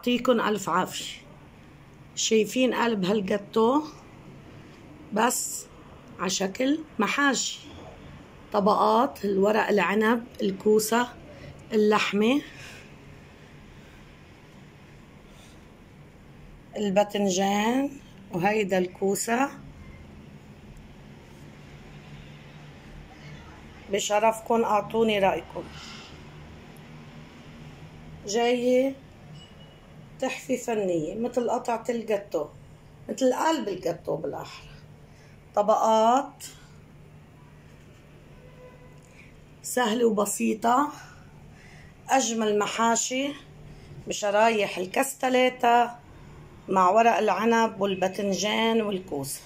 يعطيكم ألف عافية شايفين قلب هالجاتو بس على شكل محاشي طبقات الورق العنب الكوسة اللحمة الباذنجان وهيدا الكوسة بشرفكن أعطوني رأيكم جاية تحفة فنية مثل قطعة الجاتو مثل قلب الجاتو بالأحرى طبقات سهلة وبسيطة أجمل محاشي بشرايح الكستلاتة مع ورق العنب والباذنجان والكوسة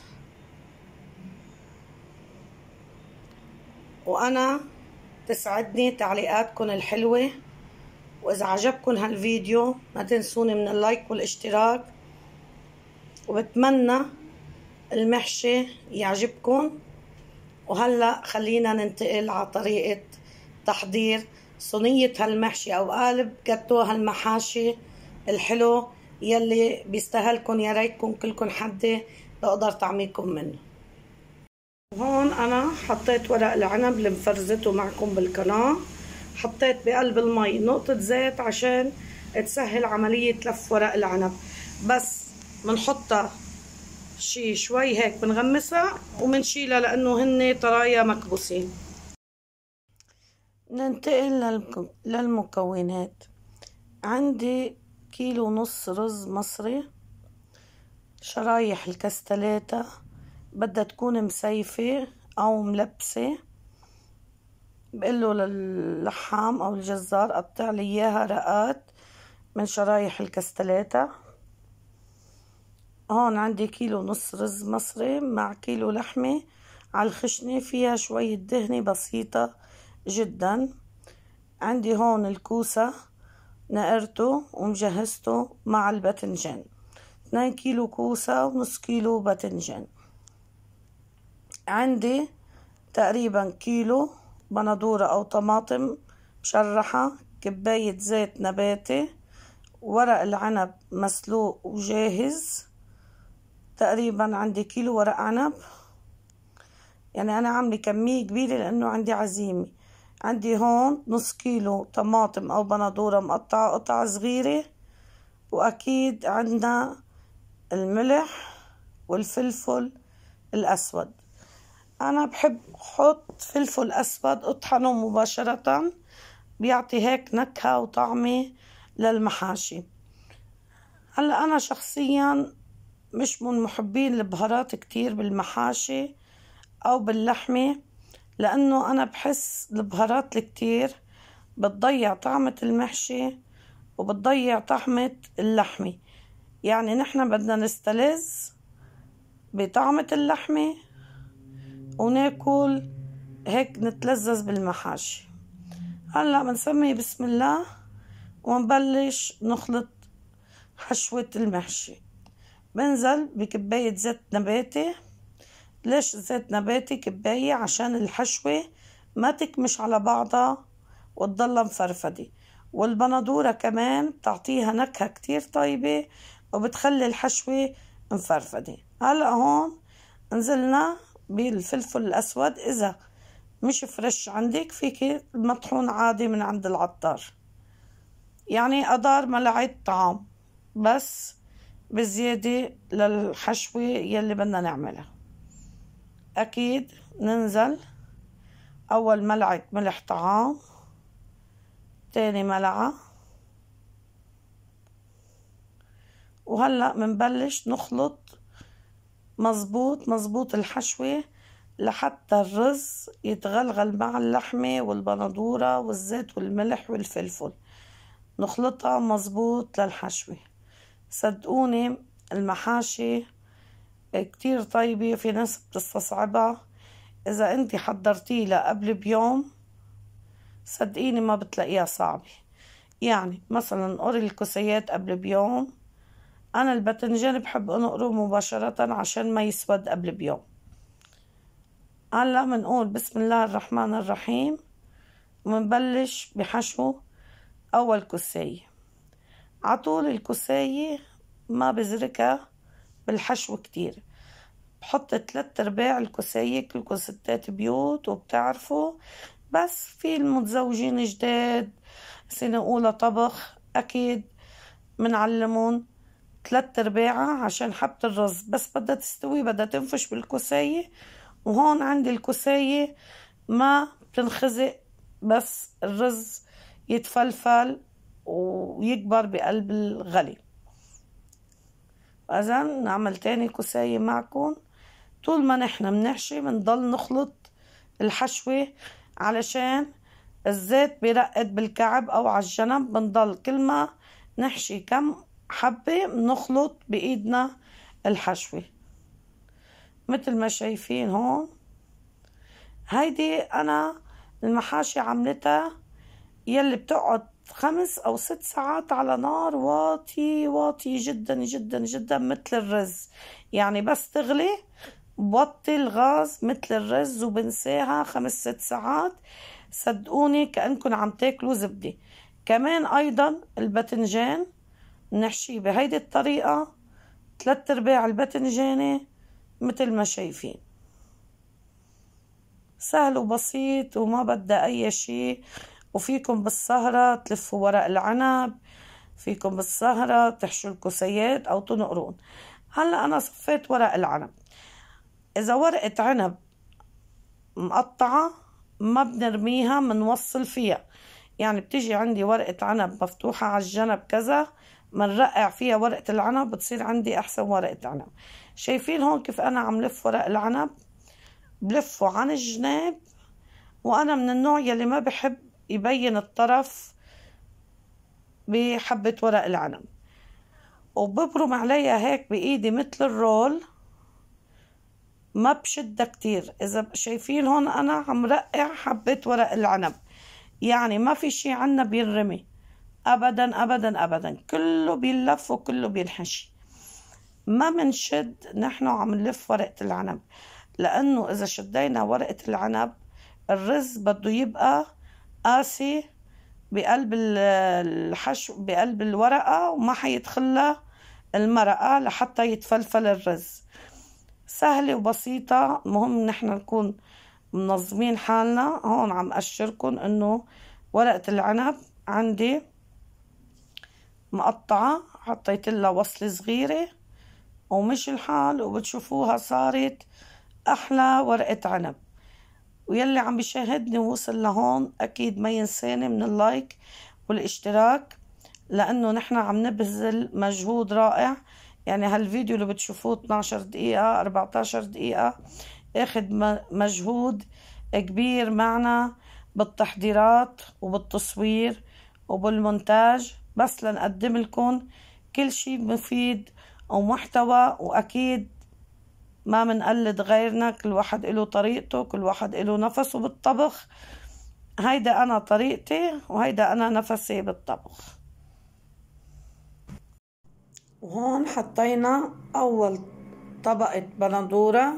وأنا تسعدني تعليقاتكم الحلوة وإذا عجبكم هالفيديو ما تنسوني من اللايك والاشتراك وبتمنى المحشي يعجبكم وهلأ خلينا ننتقل على طريقة تحضير صينية هالمحشي أو قالب جاتو هالمحاشي الحلو يلي بيستهلكن يا ريتكن كلكن حدة لأقدر طعميكم منه هون أنا حطيت ورق العنب اللي مفرزته معكم بالقناة حطيت بقلب المي نقطة زيت عشان تسهل عملية لف ورق العنب بس بنحطها شي شوي هيك بنغمسها وبنشيلها لأنه هن طرايا مكبوسين ننتقل للمكونات عندي كيلو ونص رز مصري شرايح الكستلاتة بدها تكون مسيفة أو ملبسة بقول له للحام او الجزار قطع لي اياها رقات من شرايح الكستلاتة هون عندي كيلو نص رز مصري مع كيلو لحمة على الخشنة فيها شوية دهنة بسيطة جدا عندي هون الكوسة نقرته ومجهزته مع الباذنجان 2 كيلو كوسة ونص كيلو باذنجان عندي تقريبا كيلو بندورة أو طماطم مشرحة كباية زيت نباتي ورق العنب مسلوق وجاهز تقريبا عندي كيلو ورق عنب يعني أنا عاملة كمية كبيرة لأنه عندي عزيمة عندي هون نص كيلو طماطم أو بندورة مقطعة قطع صغيرة وأكيد عندنا الملح والفلفل الأسود انا بحب احط فلفل اسود اطحنه مباشرة بيعطي هيك نكهة وطعمة للمحاشي هلا انا شخصيا مش من محبين البهارات كتير بالمحاشي او باللحمة لانه انا بحس البهارات الكتير بتضيع طعمة المحشي وبتضيع طعمة اللحمة يعني نحن بدنا نستلذ بطعمة اللحمة وناكل هيك نتلذذ بالمحاشي هلا بنسمي بسم الله ونبلش نخلط حشوة المحشي بنزل بكباية زيت نباتي ليش زيت نباتي كباية عشان الحشوة ما تكمش على بعضها وتضلها مفرفدة والبندورة كمان بتعطيها نكهة كتير طيبة وبتخلي الحشوة مفرفدة هلأ هون نزلنا بالفلفل الأسود إذا مش فرش عندك فيك المطحون عادي من عند العطار يعني أدار ملعقة طعام بس بزيادة للحشوة يلي بدنا نعملها أكيد ننزل أول ملعقة ملح طعام تاني ملعقة وهلأ منبلش نخلط مظبوط مظبوط الحشوة لحتى الرز يتغلغل مع اللحمة والبندورة والزيت والملح والفلفل نخلطها مظبوط للحشوة صدقوني المحاشي كتير طيبة في ناس بتستصعبها إذا أنت حضرتيه لقبل بيوم صدقيني ما بتلاقيها صعبة يعني مثلا قري الكوسيات قبل بيوم أنا الباذنجان بحب أنقره مباشرة عشان ما يسود قبل بيوم هلا بنقول بسم الله الرحمن الرحيم ومنبلش بحشو أول كوساية عطول الكوساية ما بزركها بالحشو كتير بحط تلات ارباع الكوساية كلكم ستات بيوت وبتعرفوا بس في المتزوجين جداد سنة أولى طبخ أكيد منعلمون تلات ارباعها عشان حبة الرز بس بدها تستوي بدها تنفش بالكوساية وهون عندي الكوساية ما بتنخزق بس الرز يتفلفل ويكبر بقلب الغلي اذا نعمل تاني كوساية معكم طول ما نحن بنحشي بنضل نخلط الحشوة علشان الزيت بيرقد بالكعب او على الجنب بنضل كل ما نحشي كم حبة بنخلط بإيدنا الحشوة مثل ما شايفين هون هيدي أنا المحاشي عملتها يلي بتقعد خمس أو ست ساعات على نار واطي واطي جدا جدا جدا مثل الرز يعني بس تغلي بوطي الغاز مثل الرز وبنساها خمس ست ساعات صدقوني كأنكم عم تاكلوا زبدة كمان أيضا البتنجان بنحشيه بهيدي الطريقة تلات ارباع الباذنجانة متل ما شايفين سهل وبسيط وما بدها أي شي وفيكم بالسهرة تلفوا ورق العنب فيكم بالسهرة تحشوا الكوسيات أو تنقرون هلأ أنا صفيت ورق العنب إذا ورقة عنب مقطعة ما بنرميها منوصل فيها يعني بتيجي عندي ورقة عنب مفتوحة على الجنب كذا منرقع فيها ورقة العنب بتصير عندي أحسن ورقة عنب شايفين هون كيف أنا عم لف ورق العنب بلفه عن الجناب وأنا من النوع يلي ما بحب يبين الطرف بحبة ورق العنب وببرم عليها هيك بإيدي مثل الرول ما بشدها كتير إذا شايفين هون أنا عم رقع حبة ورق العنب يعني ما في شي عنا بينرمي ابدا ابدا ابدا كله بيلف وكله بينحشي ما بنشد نحن عم نلف ورقه العنب لانه اذا شدينا ورقه العنب الرز بده يبقى قاسي بقلب الحشو بقلب الورقه وما حيدخلها المرقه لحتى يتفلفل الرز سهله وبسيطه مهم نحن نكون منظمين حالنا هون عم اشركم انه ورقه العنب عندي مقطعة حطيت لها وصلة صغيرة ومش الحال وبتشوفوها صارت أحلى ورقة عنب ويلي عم بيشاهدني ووصل لهون أكيد ما ينساني من اللايك والاشتراك لأنه نحن عم نبذل مجهود رائع يعني هالفيديو اللي بتشوفوه 12 دقيقة 14 دقيقة اخد مجهود كبير معنا بالتحضيرات وبالتصوير وبالمونتاج بس لنقدم لكم كل شيء مفيد ومحتوى واكيد ما منقلد غيرنا كل واحد له طريقته كل واحد له نفسه بالطبخ هيدا انا طريقتي وهيدا انا نفسي بالطبخ وهون حطينا اول طبقة بندورة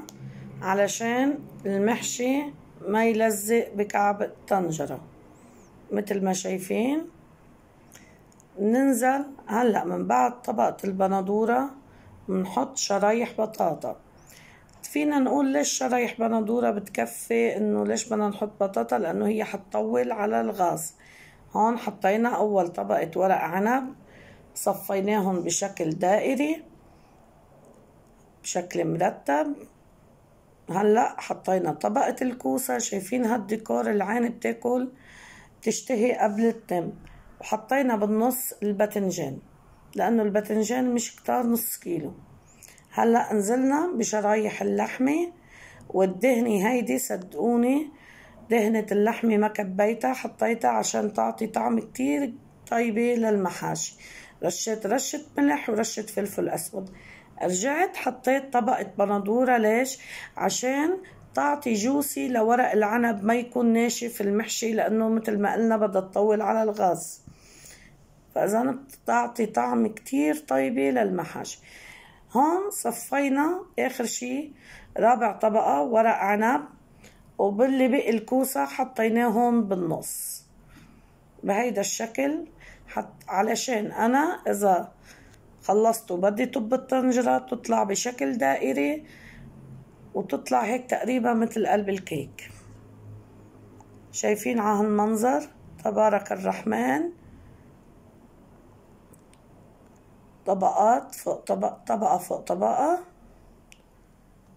علشان المحشي ما يلزق بكعب الطنجرة مثل ما شايفين بننزل هلا من بعد طبقة البندورة بنحط شرايح بطاطا فينا نقول ليش شرايح بندورة بتكفي انه ليش بدنا نحط بطاطا لانه هي حتطول على الغاز هون حطينا اول طبقة ورق عنب صفيناهم بشكل دائري بشكل مرتب هلا حطينا طبقة الكوسة شايفين هالديكور العين بتاكل بتشتهي قبل التم وحطينا بالنص الباذنجان لأنه الباذنجان مش كتار نص كيلو هلأ نزلنا بشرايح اللحمة والدهنة هيدي صدقوني دهنة اللحمة ما كبيتها حطيتها عشان تعطي طعم كتير طيبة للمحاشي رشيت رشة ملح ورشة فلفل أسود رجعت حطيت طبقة بندورة ليش؟ عشان تعطي جوسي لورق العنب ما يكون ناشف المحشي لأنه مثل ما قلنا بدها تطول على الغاز فإذا بتعطي طعم كتير طيبة للمحش هون صفينا آخر شي رابع طبقة ورق عنب وباللي بقي الكوسة حطيناهم بالنص بهيدا الشكل حط علشان أنا إذا خلصت وبدي طب الطنجرة تطلع بشكل دائري وتطلع هيك تقريبا مثل قلب الكيك شايفين على هالمنظر تبارك الرحمن طبقات فوق طبق طبقة فوق طبقة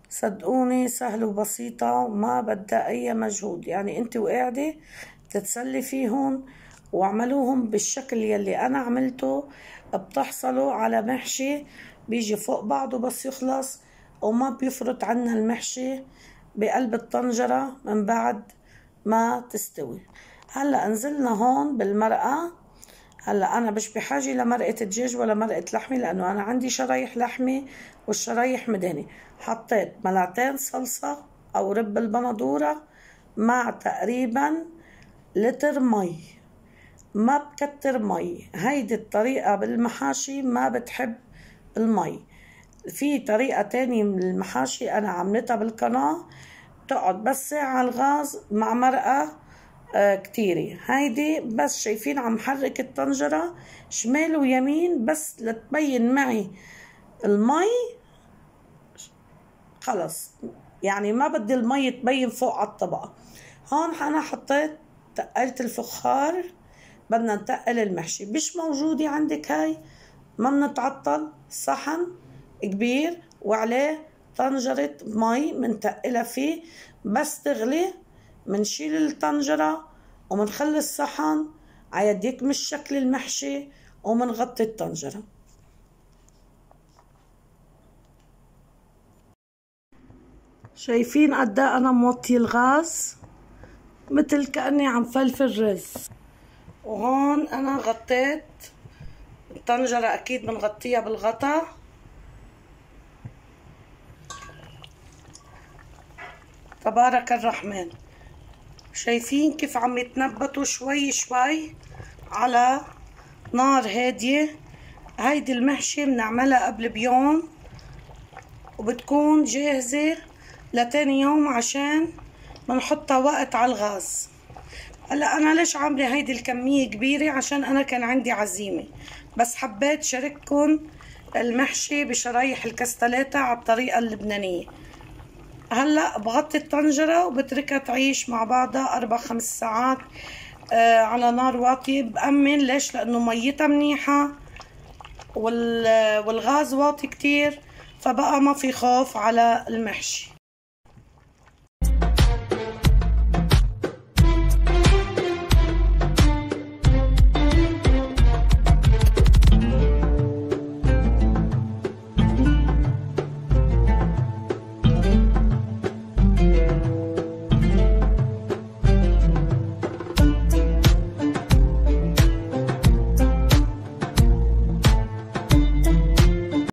صدقوني سهلة وبسيطة ما بدها أي مجهود يعني أنت وقاعدة تتسلي فيهم واعملوهم بالشكل يلي أنا عملته بتحصلوا على محشي بيجي فوق بعضه بس يخلص وما بيفرط عنا المحشي بقلب الطنجرة من بعد ما تستوي هلا نزلنا هون بالمرقة هلا انا مش بحاجه لمرقه دجاج ولا مرقه لحمه لانه انا عندي شرايح لحمه والشرايح مدهنه حطيت ملعتين صلصه او رب البندوره مع تقريبا لتر مي ما بكتر مي هيدي الطريقه بالمحاشي ما بتحب المي في طريقه تانية من المحاشي انا عملتها بالقناه بتقعد بس ساعه على الغاز مع مرقه آه كتيري هيدي بس شايفين عم حرك الطنجرة شمال ويمين بس لتبين معي المي خلص يعني ما بدي المي تبين فوق على الطبقة هون أنا حطيت تقلت الفخار بدنا نتقل المحشي مش موجودة عندك هاي ما بنتعطل صحن كبير وعليه طنجرة مي منتقلها فيه بس تغلي منشيل الطنجرة ومنخلي الصحن عيديك مش شكل المحشي ومنغطي الطنجرة شايفين قد إيه انا موطي الغاز مثل كأني عم فلفل رز وهون انا غطيت الطنجرة اكيد بنغطيها بالغطا تبارك الرحمن شايفين كيف عم يتنبتوا شوي شوي على نار هادية هيدي المحشي بنعملها قبل بيوم وبتكون جاهزة لتاني يوم عشان بنحطها وقت على الغاز هلا انا ليش عامله هيدي الكميه كبيره عشان انا كان عندي عزيمه بس حبيت شارككم المحشي بشرايح الكستلاتة على الطريقه اللبنانيه هلا بغطي الطنجره وبتركها تعيش مع بعضها اربع خمس ساعات آه على نار واطيه بامن ليش لانه ميتها منيحه والغاز واطي كتير فبقى ما في خوف على المحشي